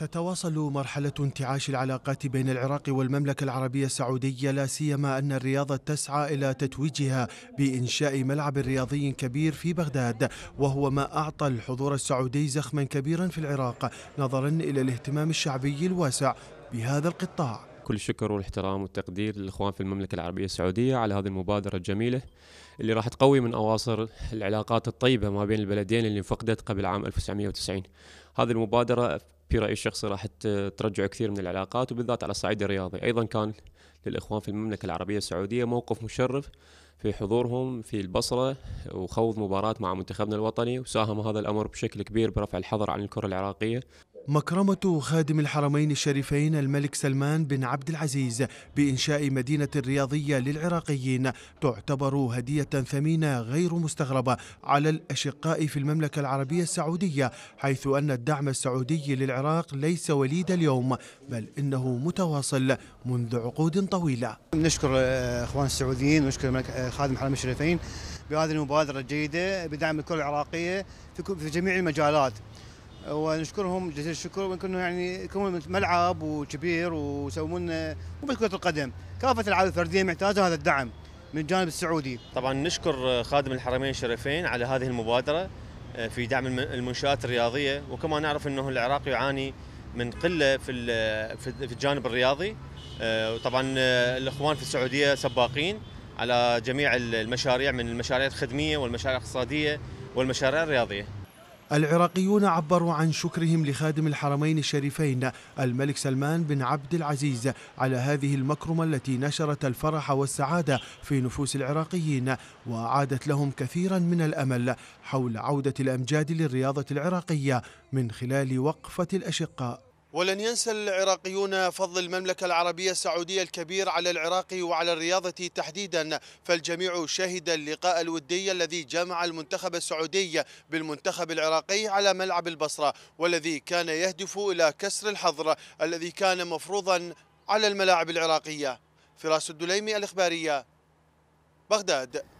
تتواصل مرحلة انتعاش العلاقات بين العراق والمملكة العربية السعودية لا سيما أن الرياض تسعى إلى تتويجها بإنشاء ملعب رياضي كبير في بغداد وهو ما أعطى الحضور السعودي زخما كبيرا في العراق نظرا إلى الاهتمام الشعبي الواسع بهذا القطاع كل الشكر والاحترام والتقدير للاخوان في المملكه العربيه السعوديه على هذه المبادره الجميله اللي راح تقوي من اواصر العلاقات الطيبه ما بين البلدين اللي انفقدت قبل عام 1990 هذه المبادره في رايي الشخصي راح ترجع كثير من العلاقات وبالذات على الصعيد الرياضي ايضا كان للاخوان في المملكه العربيه السعوديه موقف مشرف في حضورهم في البصره وخوض مباراه مع منتخبنا الوطني وساهم هذا الامر بشكل كبير برفع الحظر عن الكره العراقيه مكرمة خادم الحرمين الشريفين الملك سلمان بن عبد العزيز بإنشاء مدينة رياضية للعراقيين تعتبر هدية ثمينة غير مستغربة على الأشقاء في المملكة العربية السعودية حيث أن الدعم السعودي للعراق ليس وليد اليوم بل إنه متواصل منذ عقود طويلة نشكر آه، إخوان السعوديين ونشكر آه، خادم الحرمين الشريفين بهذه المبادرة الجيدة بدعم الكرة العراقية في جميع المجالات ونشكرهم جزيل الشكر ونكون يعني يكون ملعب وكبير ويسوون مو بس كره القدم كافه الالعاب الفرديه محتاجه هذا الدعم من الجانب السعودي. طبعا نشكر خادم الحرمين الشريفين على هذه المبادره آه، في دعم المنشات الرياضيه وكما نعرف انه العراق يعاني من قله في في الجانب الرياضي آه، وطبعا آه، الاخوان في السعوديه سباقين على جميع المشاريع من المشاريع الخدميه والمشاريع الاقتصاديه والمشاريع الرياضيه. العراقيون عبروا عن شكرهم لخادم الحرمين الشريفين الملك سلمان بن عبد العزيز على هذه المكرمة التي نشرت الفرح والسعادة في نفوس العراقيين وأعادت لهم كثيرا من الأمل حول عودة الأمجاد للرياضة العراقية من خلال وقفة الأشقاء ولن ينسى العراقيون فضل المملكة العربية السعودية الكبير على العراق وعلى الرياضة تحديدا فالجميع شهد اللقاء الودي الذي جمع المنتخب السعودي بالمنتخب العراقي على ملعب البصرة والذي كان يهدف إلى كسر الحظر الذي كان مفروضا على الملاعب العراقية فراس الدليمي الإخبارية بغداد